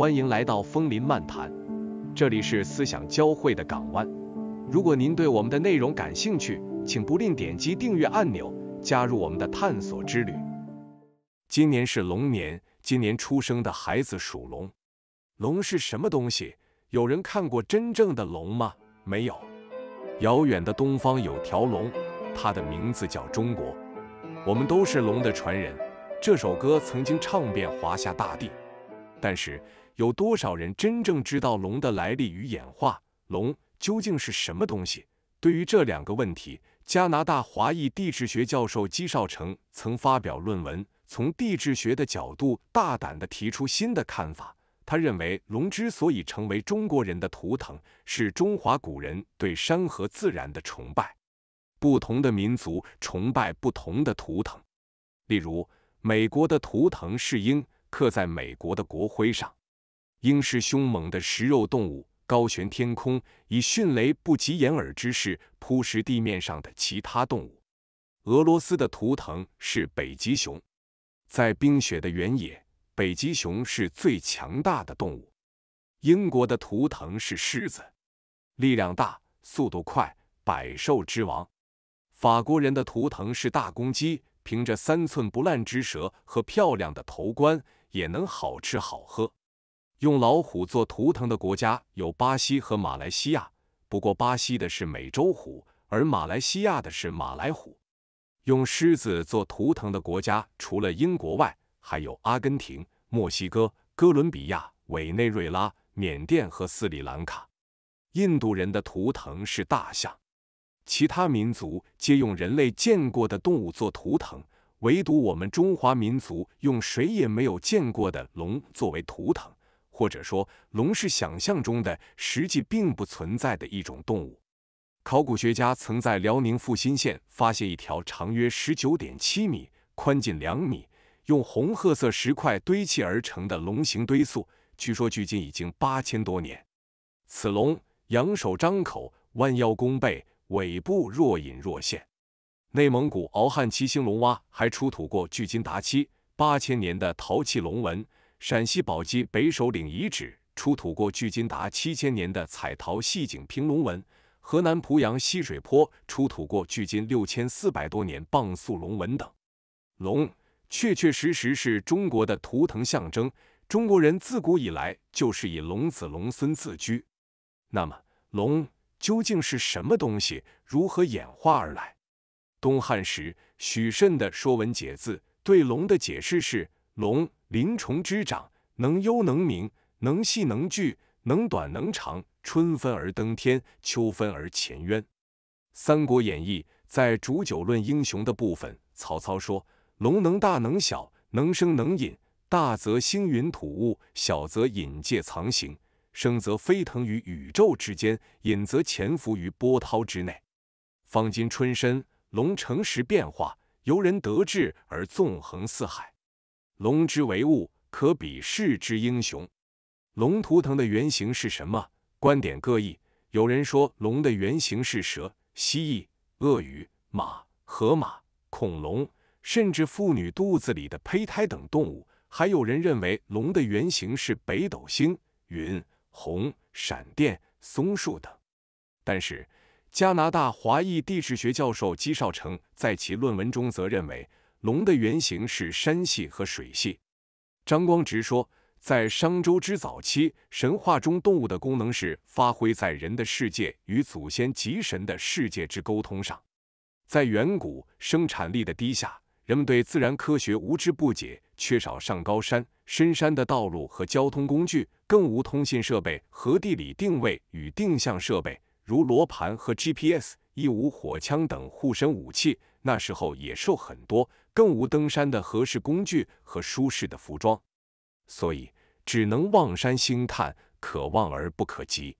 欢迎来到枫林漫谈，这里是思想交汇的港湾。如果您对我们的内容感兴趣，请不吝点击订阅按钮，加入我们的探索之旅。今年是龙年，今年出生的孩子属龙。龙是什么东西？有人看过真正的龙吗？没有。遥远的东方有条龙，它的名字叫中国。我们都是龙的传人。这首歌曾经唱遍华夏大地，但是。有多少人真正知道龙的来历与演化？龙究竟是什么东西？对于这两个问题，加拿大华裔地质学教授姬少成曾发表论文，从地质学的角度大胆地提出新的看法。他认为，龙之所以成为中国人的图腾，是中华古人对山河自然的崇拜。不同的民族崇拜不同的图腾，例如美国的图腾是鹰，刻在美国的国徽上。鹰是凶猛的食肉动物，高悬天空，以迅雷不及掩耳之势扑食地面上的其他动物。俄罗斯的图腾是北极熊，在冰雪的原野，北极熊是最强大的动物。英国的图腾是狮子，力量大，速度快，百兽之王。法国人的图腾是大公鸡，凭着三寸不烂之舌和漂亮的头冠，也能好吃好喝。用老虎做图腾的国家有巴西和马来西亚，不过巴西的是美洲虎，而马来西亚的是马来虎。用狮子做图腾的国家除了英国外，还有阿根廷、墨西哥、哥伦比亚、委内瑞拉、缅甸和斯里兰卡。印度人的图腾是大象，其他民族皆用人类见过的动物做图腾，唯独我们中华民族用谁也没有见过的龙作为图腾。或者说，龙是想象中的，实际并不存在的一种动物。考古学家曾在辽宁阜新县发现一条长约十九点七米、宽近两米、用红褐色石块堆砌而成的龙形堆塑，据说距今已经八千多年。此龙仰首张口，弯腰弓背，尾部若隐若现。内蒙古敖汉七星龙蛙还出土过距今达七八千年的陶器龙纹。陕西宝鸡北首岭遗址出土过距今达七千年的彩陶细颈平龙纹，河南濮阳西水坡出土过距今六千四百多年蚌塑龙纹等。龙确确实实是中国的图腾象征，中国人自古以来就是以龙子龙孙自居。那么，龙究竟是什么东西？如何演化而来？东汉时许慎的《说文解字》对龙的解释是：龙。鳞虫之长，能幽能明，能细能聚，能短能长。春分而登天，秋分而潜渊。《三国演义》在煮酒论英雄的部分，曹操说：“龙能大能小，能升能隐。大则兴云吐雾，小则隐介藏形。升则飞腾于宇宙之间，隐则潜伏于波涛之内。方今春深，龙乘时变化，由人得志而纵横四海。”龙之为物，可比世之英雄。龙图腾的原型是什么？观点各异。有人说龙的原型是蛇、蜥蜴、鳄鱼、马、河马、恐龙，甚至妇女肚子里的胚胎等动物；还有人认为龙的原型是北斗星、云、虹、闪电、松树等。但是，加拿大华裔地质学教授姬少成在其论文中则认为。龙的原型是山系和水系。张光直说，在商周之早期，神话中动物的功能是发挥在人的世界与祖先及神的世界之沟通上。在远古，生产力的低下，人们对自然科学无知不解，缺少上高山、深山的道路和交通工具，更无通信设备和地理定位与定向设备，如罗盘和 GPS，亦无火枪等护身武器。那时候野兽很多。更无登山的合适工具和舒适的服装，所以只能望山兴叹，可望而不可及。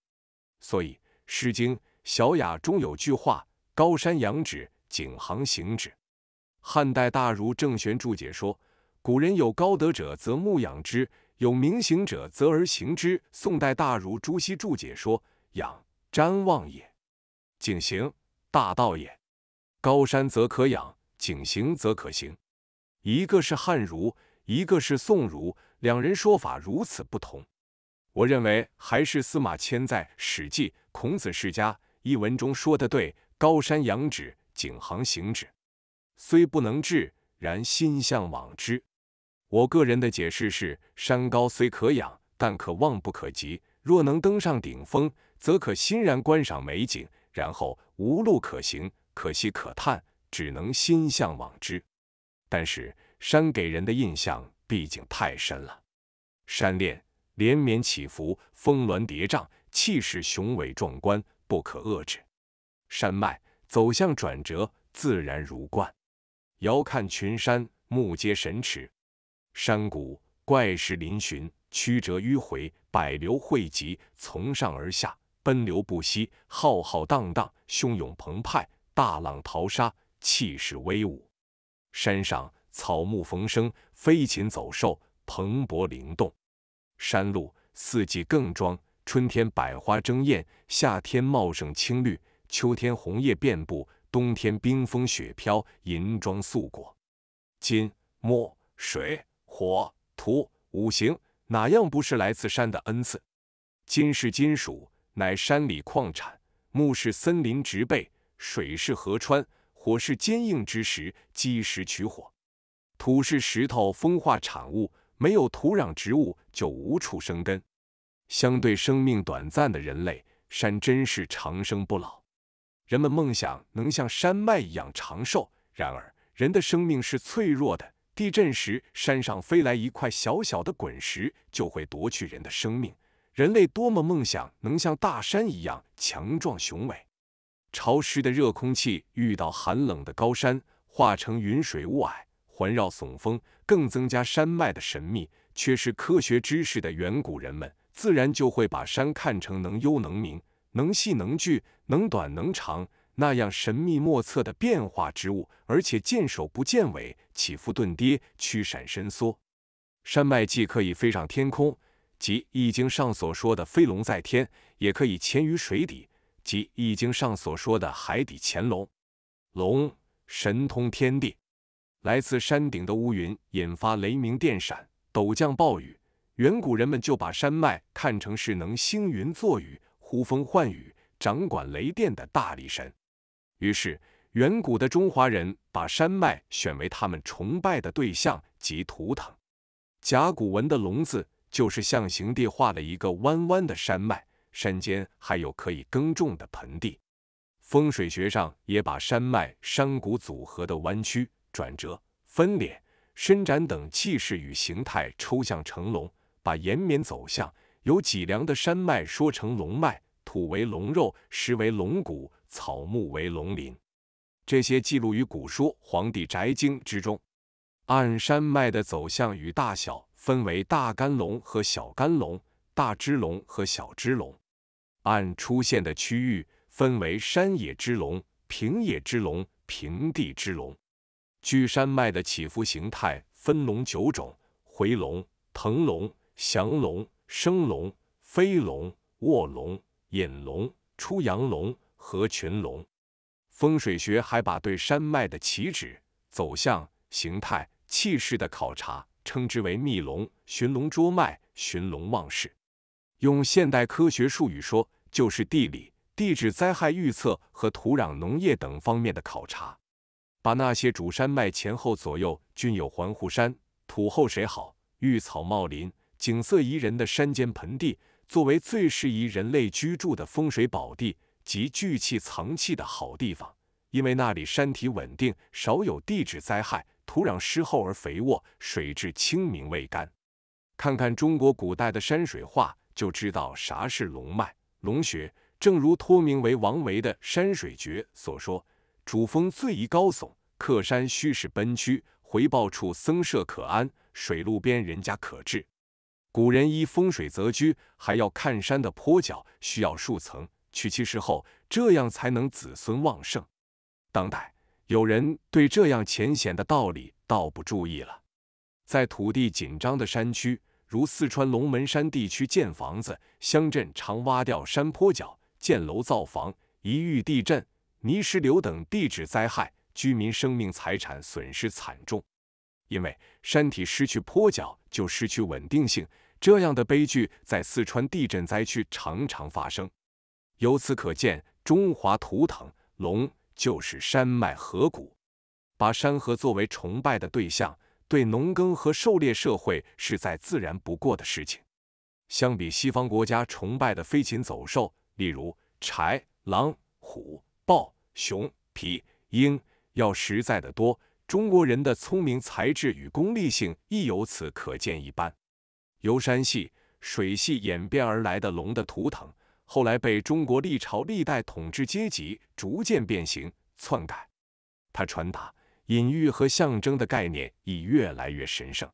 所以《诗经·小雅》中有句话：“高山仰止，景行行止。”汉代大儒郑玄注解说：“古人有高德者，则慕仰之；有明行者，则而行之。”宋代大儒朱熹注解说：“仰，瞻望也；景行，大道也。高山则可仰。”景行则可行，一个是汉儒，一个是宋儒，两人说法如此不同。我认为还是司马迁在《史记·孔子世家》一文中说的对：“高山仰止，景行行止，虽不能至，然心向往之。”我个人的解释是：山高虽可仰，但可望不可及。若能登上顶峰，则可欣然观赏美景，然后无路可行，可惜可叹。只能心向往之，但是山给人的印象毕竟太深了。山链连绵起伏，峰峦叠嶂，气势雄伟壮观，不可遏制。山脉走向转折，自然如冠。遥看群山，目接神驰。山谷怪石嶙峋，曲折迂回，百流汇集，从上而下，奔流不息，浩浩荡荡，汹涌澎湃，大浪淘沙。气势威武，山上草木逢生，飞禽走兽蓬勃灵动。山路四季更装：春天百花争艳，夏天茂盛青绿，秋天红叶遍布，冬天冰封雪飘，银装素裹。金、木、水、火、土五行，哪样不是来自山的恩赐？金是金属，乃山里矿产；木是森林植被，水是河川。火是坚硬之石，积石取火；土是石头风化产物，没有土壤，植物就无处生根。相对生命短暂的人类，山真是长生不老。人们梦想能像山脉一样长寿，然而人的生命是脆弱的，地震时山上飞来一块小小的滚石就会夺去人的生命。人类多么梦想能像大山一样强壮雄伟！潮湿的热空气遇到寒冷的高山，化成云水雾霭，环绕耸峰，更增加山脉的神秘。缺失科学知识的远古人们，自然就会把山看成能幽能明、能细能聚、能短能长那样神秘莫测的变化之物，而且见首不见尾，起伏顿跌，驱闪伸缩。山脉既可以飞上天空，即《易经》上所说的“飞龙在天”，也可以潜于水底。即《易经》上所说的海底潜龙，龙神通天地，来自山顶的乌云引发雷鸣电闪、陡降暴雨，远古人们就把山脉看成是能兴云作雨、呼风唤雨、掌管雷电的大力神。于是，远古的中华人把山脉选为他们崇拜的对象及图腾。甲骨文的“龙”字就是象形地画了一个弯弯的山脉。山间还有可以耕种的盆地，风水学上也把山脉、山谷组合的弯曲、转折、分裂、伸展等气势与形态抽象成龙，把延绵走向有脊梁的山脉说成龙脉，土为龙肉，石为龙骨，草木为龙鳞。这些记录于古书《黄帝宅经》之中。按山脉的走向与大小，分为大干龙和小干龙，大支龙和小支龙。按出现的区域分为山野之龙、平野之龙、平地之龙；据山脉的起伏形态分龙九种：回龙、腾龙、降龙、升龙、飞龙、卧龙、引龙、出阳龙和群龙。风水学还把对山脉的起止、走向、形态、气势的考察称之为觅龙、寻龙、捉脉、寻龙望势。用现代科学术语说。就是地理、地质灾害预测和土壤农业等方面的考察，把那些主山脉前后左右均有环护山、土厚水好、郁草茂林、景色宜人的山间盆地，作为最适宜人类居住的风水宝地及聚气藏气的好地方。因为那里山体稳定，少有地质灾害，土壤湿厚而肥沃，水质清明未干。看看中国古代的山水画，就知道啥是龙脉。龙穴，正如托名为王维的《山水诀》所说：“主峰最宜高耸，客山须是奔趋。回报处僧舍可安，水路边人家可置。”古人依风水择居，还要看山的坡脚，需要数层，娶妻时候，这样才能子孙旺盛。当代有人对这样浅显的道理倒不注意了，在土地紧张的山区。如四川龙门山地区建房子，乡镇常挖掉山坡脚建楼造房，一遇地震、泥石流等地质灾害，居民生命财产损失惨重。因为山体失去坡脚就失去稳定性，这样的悲剧在四川地震灾区常常发生。由此可见，中华图腾龙就是山脉河谷，把山河作为崇拜的对象。对农耕和狩猎社会是再自然不过的事情。相比西方国家崇拜的飞禽走兽，例如豺、狼、虎、豹、熊、皮、鹰，要实在的多。中国人的聪明才智与功利性亦由此可见一斑。由山系、水系演变而来的龙的图腾，后来被中国历朝历代统治阶级逐渐变形、篡改。他传达。隐喻和象征的概念已越来越神圣。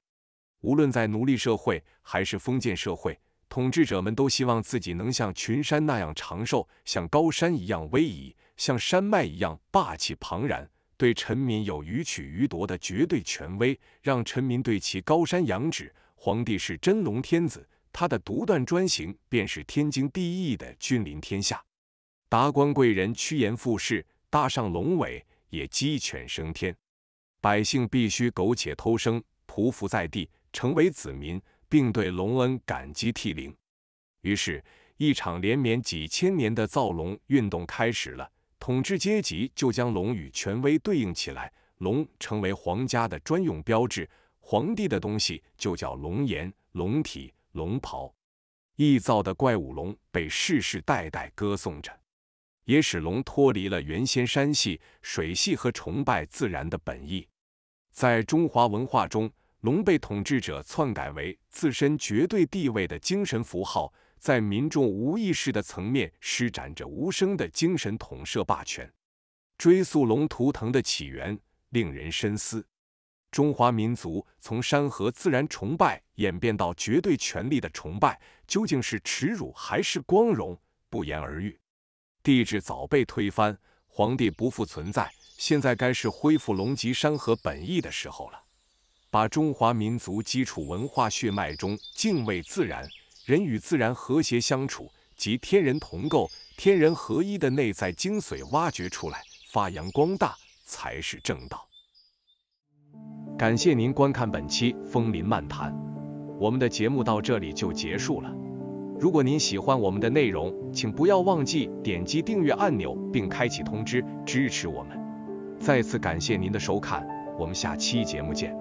无论在奴隶社会还是封建社会，统治者们都希望自己能像群山那样长寿，像高山一样威仪，像山脉一样霸气庞然，对臣民有予取予夺的绝对权威，让臣民对其高山仰止。皇帝是真龙天子，他的独断专行便是天经地义的君临天下。达官贵人趋炎附势，搭上龙尾也鸡犬升天。百姓必须苟且偷生，匍匐在地，成为子民，并对龙恩感激涕零。于是，一场连绵几千年的造龙运动开始了。统治阶级就将龙与权威对应起来，龙成为皇家的专用标志，皇帝的东西就叫龙颜、龙体、龙袍。臆造的怪物龙被世世代代歌颂着。也使龙脱离了原先山系、水系和崇拜自然的本意。在中华文化中，龙被统治者篡改为自身绝对地位的精神符号，在民众无意识的层面施展着无声的精神统摄霸权。追溯龙图腾的起源，令人深思：中华民族从山河自然崇拜演变到绝对权力的崇拜，究竟是耻辱还是光荣？不言而喻。帝制早被推翻，皇帝不复存在，现在该是恢复龙脊山河本意的时候了。把中华民族基础文化血脉中敬畏自然、人与自然和谐相处及天人同构、天人合一的内在精髓挖掘出来，发扬光大才是正道。感谢您观看本期《风林漫谈》，我们的节目到这里就结束了。如果您喜欢我们的内容，请不要忘记点击订阅按钮并开启通知，支持我们。再次感谢您的收看，我们下期节目见。